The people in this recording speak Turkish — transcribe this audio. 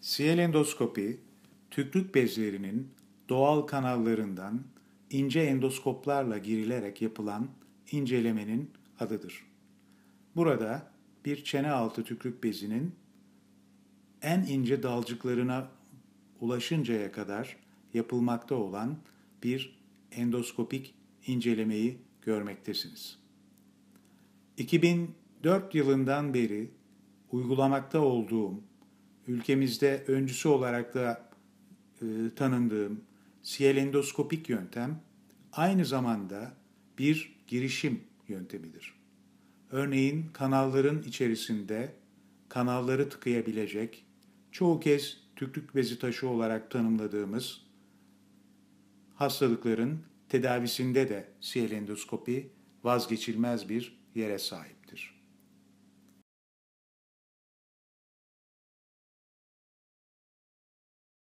Siyel endoskopi, tüklük bezlerinin doğal kanallarından ince endoskoplarla girilerek yapılan incelemenin adıdır. Burada bir çene altı tüklük bezinin en ince dalcıklarına ulaşıncaya kadar yapılmakta olan bir endoskopik incelemeyi görmektesiniz. 2004 yılından beri uygulamakta olduğum ülkemizde öncüsü olarak da e, tanındığım siyel endoskopik yöntem aynı zamanda bir girişim yöntemidir. Örneğin kanalların içerisinde kanalları tıkayabilecek, çoğu kez tüklük bezi taşı olarak tanımladığımız hastalıkların tedavisinde de siyel endoskopi vazgeçilmez bir yere sahiptir.